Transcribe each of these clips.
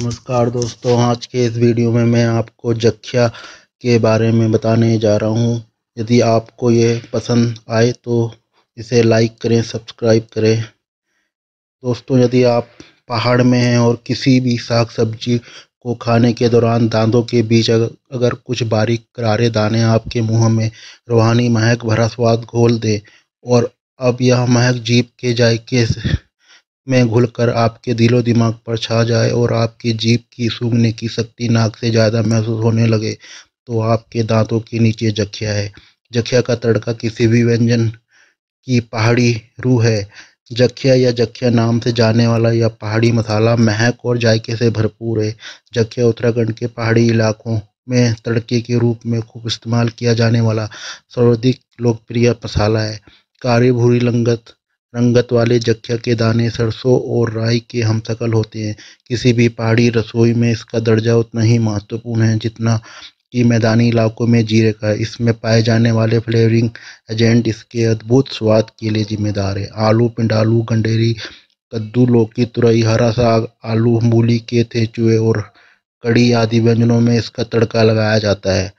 नमस्कार दोस्तों आज के इस वीडियो में मैं आपको जख्या के बारे में बताने जा रहा हूँ यदि आपको ये पसंद आए तो इसे लाइक करें सब्सक्राइब करें दोस्तों यदि आप पहाड़ में हैं और किसी भी साग सब्जी को खाने के दौरान दांतों के बीच अगर कुछ बारीक करारे दाने आपके मुंह में रूहानी महक भरा स्वाद घोल दें और अब यह महक जीप के जायके से में घुलकर आपके दिलो दिमाग पर छा जाए और आपकी जीप की सूंघने की शक्ति नाक से ज़्यादा महसूस होने लगे तो आपके दांतों के नीचे जखिया है जखिया का तड़का किसी भी व्यंजन की पहाड़ी रूह है जखिया या जखिया नाम से जाने वाला यह पहाड़ी मसाला महक और जायके से भरपूर है जखिया उत्तराखंड के पहाड़ी इलाकों में तड़के के रूप में खूब इस्तेमाल किया जाने वाला सर्वाधिक लोकप्रिय मसाला है कारी भूरी लंगत रंगत वाले जख्या के दाने सरसों और राई के शकल होते हैं किसी भी पहाड़ी रसोई में इसका दर्जा उतना ही महत्वपूर्ण है जितना कि मैदानी इलाकों में जीरे का इसमें पाए जाने वाले फ्लेवरिंग एजेंट इसके अद्भुत स्वाद के लिए जिम्मेदार है आलू पिंडालू गंडेरी कद्दू लौकी तुरई हरा साग आलू मूली के थे चूहे और कड़ी आदि व्यंजनों में इसका तड़का लगाया जाता है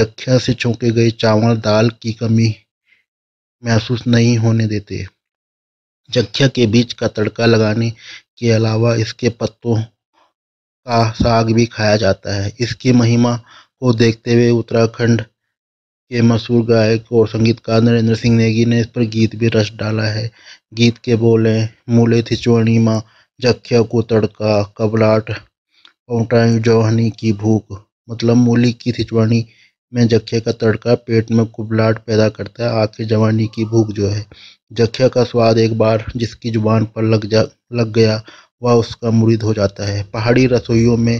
जख्या से छोंके गए चावल दाल की कमी महसूस नहीं होने देते जख्या के बीज का तड़का लगाने के अलावा इसके पत्तों का साग भी खाया जाता है इसकी महिमा को देखते हुए उत्तराखंड के मशहूर गायक और संगीतकार नरेंद्र सिंह नेगी ने इस पर गीत भी रस डाला है गीत के बोले हैं मूले थिचवणी माँ जख्या को तड़का कबलाट पौटाई जौहनी की भूख मतलब मूली की थिचवाणी में जखे का तड़का पेट में कुबलाट पैदा करता है आखिर जवानी की भूख जो है जख्या का स्वाद एक बार जिसकी जुबान पर लग जा लग गया वह उसका मुरीद हो जाता है पहाड़ी रसोइयों में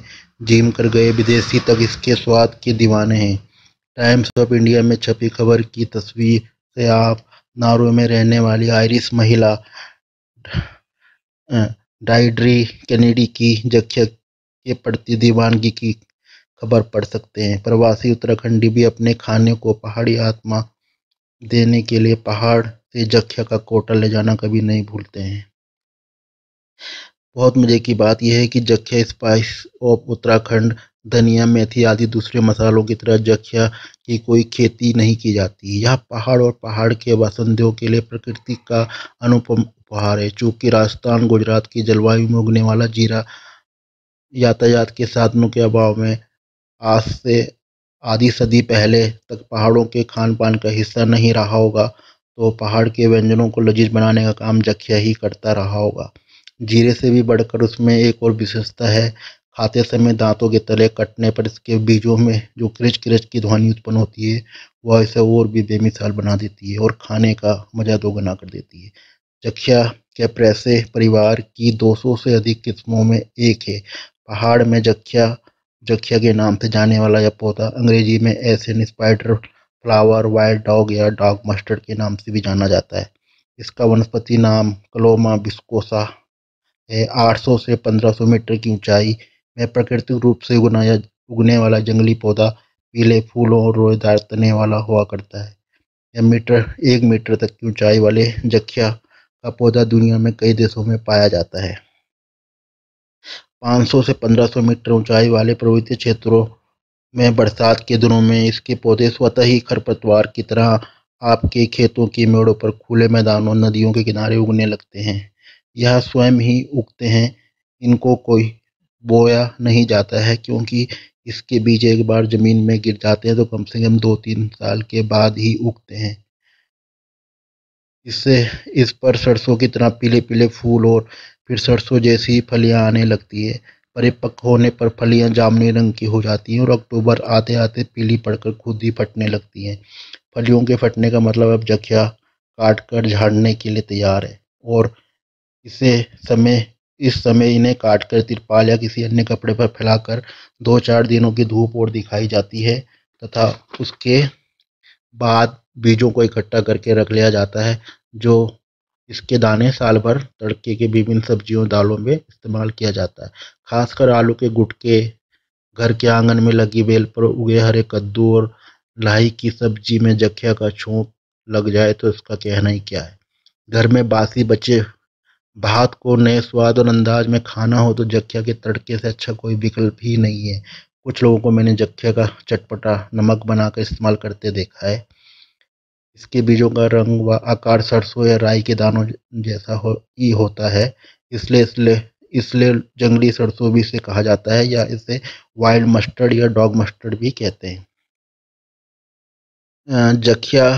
जीम कर गए विदेशी तक इसके स्वाद के दीवाने हैं टाइम्स ऑफ इंडिया में छपी खबर की तस्वीर से आप नारो में रहने वाली आयरिश महिला डाइड्री कैनेडी की जख्या के पड़ती दीवानगी की खबर पढ़ सकते हैं प्रवासी उत्तराखंडी भी अपने खाने को पहाड़ी आत्मा देने के लिए पहाड़ तेजख्या का कोटा ले जाना कभी नहीं भूलते हैं बहुत मज़े की बात यह है कि जख्या स्पाइस ऑफ उत्तराखंड धनिया मेथी आदि दूसरे मसालों की तरह जख्या की कोई खेती नहीं की जाती यह पहाड़ और पहाड़ के बासंदियों के लिए प्रकृति का अनुपम उपहार है चूंकि राजस्थान गुजरात की जलवायु में उगने वाला जीरा यातायात के साधनों के अभाव में आज से आधी सदी पहले तक पहाड़ों के खान पान का हिस्सा नहीं रहा होगा तो पहाड़ के व्यंजनों को लजीज बनाने का काम जखिया ही करता रहा होगा जीरे से भी बढ़कर उसमें एक और विशेषता है खाते समय दांतों के तले कटने पर इसके बीजों में जो क्रिच क्रिच की ध्वनि उत्पन्न होती है वह इसे और भी बेमिसाल बना देती है और खाने का मजा दोगुना कर देती है जखिया के प्रेसे परिवार की 200 से अधिक किस्मों में एक है पहाड़ में जखिया जखिया के नाम से जाने वाला यह पौधा अंग्रेजी में एस स्पाइडर फ्लावर वाइल्ड डॉग या डॉग मस्टर्ड के नाम से भी जाना जाता है इसका वनस्पति नाम कलोमा बिस्कोसा है 800 से 1500 मीटर की ऊंचाई में प्राकृतिक रूप से या उगने वाला जंगली पौधा पीले फूलों और रोएदार तने वाला हुआ करता है यह मीटर एक मीटर तक की ऊंचाई वाले जखिया का पौधा दुनिया में कई देशों में पाया जाता है 500 से 1500 मीटर ऊंचाई वाले पर्वतीय क्षेत्रों में बरसात के दिनों में इसके पौधे स्वतः ही खरपतवार की तरह आपके खेतों के मेड़ों पर खुले मैदानों नदियों के किनारे उगने लगते हैं यह स्वयं ही उगते हैं इनको कोई बोया नहीं जाता है क्योंकि इसके बीज एक बार ज़मीन में गिर जाते हैं तो कम से कम दो तीन साल के बाद ही उगते हैं इससे इस पर सरसों की तरह पीले पीले फूल और फिर सरसों जैसी फलियाँ आने लगती है परिपक्व होने पर फलियां जामुनी रंग की हो जाती हैं और अक्टूबर आते आते पीली पड़कर खुद ही फटने लगती हैं फलियों के फटने का मतलब अब जखिया काट कर झाड़ने के लिए तैयार है और इसे समय इस समय इन्हें काट कर तिरपाल या किसी अन्य कपड़े पर फैलाकर दो चार दिनों की धूप और दिखाई जाती है तथा उसके बाद बीजों को इकट्ठा करके रख लिया जाता है जो इसके दाने साल भर तड़के के विभिन्न सब्जियों दालों में इस्तेमाल किया जाता है खासकर आलू के गुटके घर के आंगन में लगी बेल पर उगे हरे कद्दू और लाही की सब्जी में जखिया का छोंक लग जाए तो इसका कहना ही क्या है घर में बासी बचे भात को नए स्वाद और अंदाज में खाना हो तो जखिया के तड़के से अच्छा कोई विकल्प ही नहीं है कुछ लोगों को मैंने जखिया का चटपटा नमक बनाकर इस्तेमाल करते देखा है इसके बीजों का रंग व आकार सरसों या राई के दानों जैसा हो ही होता है इसलिए इसलिए इसलिए जंगली सरसों भी इसे कहा जाता है या इसे वाइल्ड मस्टर्ड या डॉग मस्टर्ड भी कहते हैं जखिया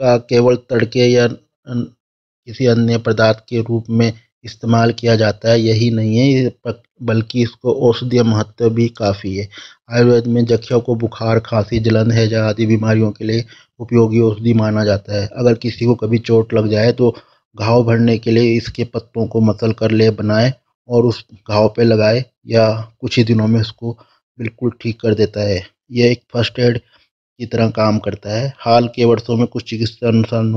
का केवल तड़के या किसी अन्य पदार्थ के रूप में इस्तेमाल किया जाता है यही नहीं है बल्कि इसको औषधीय महत्व भी काफ़ी है आयुर्वेद में जख्या को बुखार खांसी जलन हैजा आदि बीमारियों के लिए उपयोगी औषधि माना जाता है अगर किसी को कभी चोट लग जाए तो घाव भरने के लिए इसके पत्तों को मसल कर ले बनाए और उस घाव पे लगाए या कुछ ही दिनों में उसको बिल्कुल ठीक कर देता है यह एक फर्स्ट एड की तरह काम करता है हाल के वर्षों में कुछ चिकित्सा अनुसंधान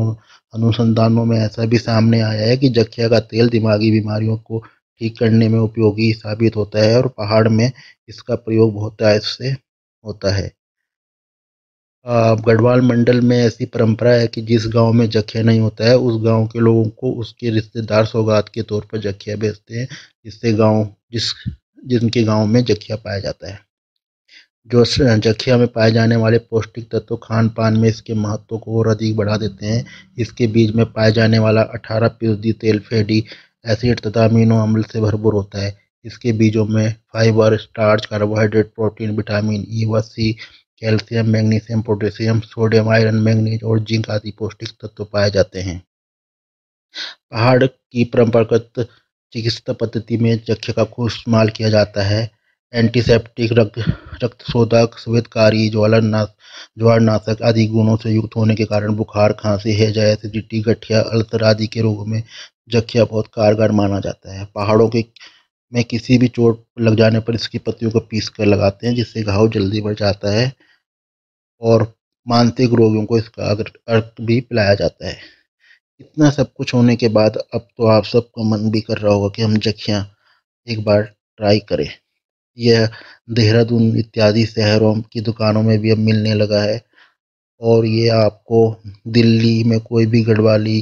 अनुसंधानों में ऐसा भी सामने आया है कि जखिया का तेल दिमागी बीमारियों को ठीक करने में उपयोगी साबित होता है और पहाड़ में इसका प्रयोग बहुत से होता है गढ़वाल मंडल में ऐसी परंपरा है कि जिस गांव में जखिया नहीं होता है उस गांव के लोगों को उसके रिश्तेदार सौगात के तौर पर जखिया बेचते हैं जिससे गांव जिस जिनके गांव में जखिया पाया जाता है जो जखिया में पाए जाने वाले पौष्टिक तत्व खान पान में इसके महत्व को और अधिक बढ़ा देते हैं इसके बीज में पाया जाने वाला अठारह फीसदी तेल फैटी एसिड तथा अमीनो अम्ल से भरपूर होता है इसके बीजों में fibre starch carbohydrate protein vitamin E व C calcium magnesium potassium sodium iron manganese और जिंक आदि पौष्टिक तत्व पाए जाते हैं पहाड़ की परंपरागत चिकित्सा पद्धति में चक्ष का खूब इस्तेमाल किया जाता है एंटीसेप्टिक रक्त रक्तशोधक श्वेतकारी ज्वालननाश ज्वारनाशक आदि गुणों से युक्त होने के कारण बुखार खांसी हैजा एसिडिटी गठिया अल्सर आदि के रोगों में जखिया बहुत कारगर माना जाता है पहाड़ों के में किसी भी चोट लग जाने पर इसकी पत्तियों को पीस कर लगाते हैं जिससे घाव जल्दी बढ़ जाता है और मानसिक रोगियों को इसका अर्थ भी पिलाया जाता है इतना सब कुछ होने के बाद अब तो आप सबका मन भी कर रहा होगा कि हम जखिया एक बार ट्राई करें यह देहरादून इत्यादि शहरों की दुकानों में भी अब मिलने लगा है और ये आपको दिल्ली में कोई भी गढ़वाली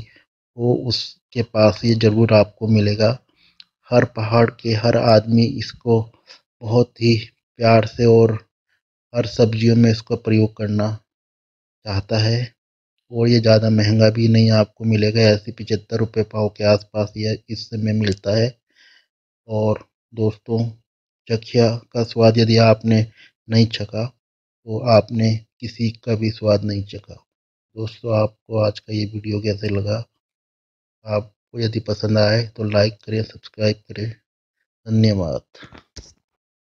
हो उसके पास ये ज़रूर आपको मिलेगा हर पहाड़ के हर आदमी इसको बहुत ही प्यार से और हर सब्जियों में इसका प्रयोग करना चाहता है और ये ज़्यादा महंगा भी नहीं आपको मिलेगा ऐसे पिचहत्तर रुपये पाव के आसपास यह इस समय मिलता है और दोस्तों चखिया का स्वाद यदि आपने नहीं चखा तो आपने किसी का भी स्वाद नहीं चखा दोस्तों आपको आज का ये वीडियो कैसे लगा आपको यदि पसंद आए तो लाइक करें सब्सक्राइब करें धन्यवाद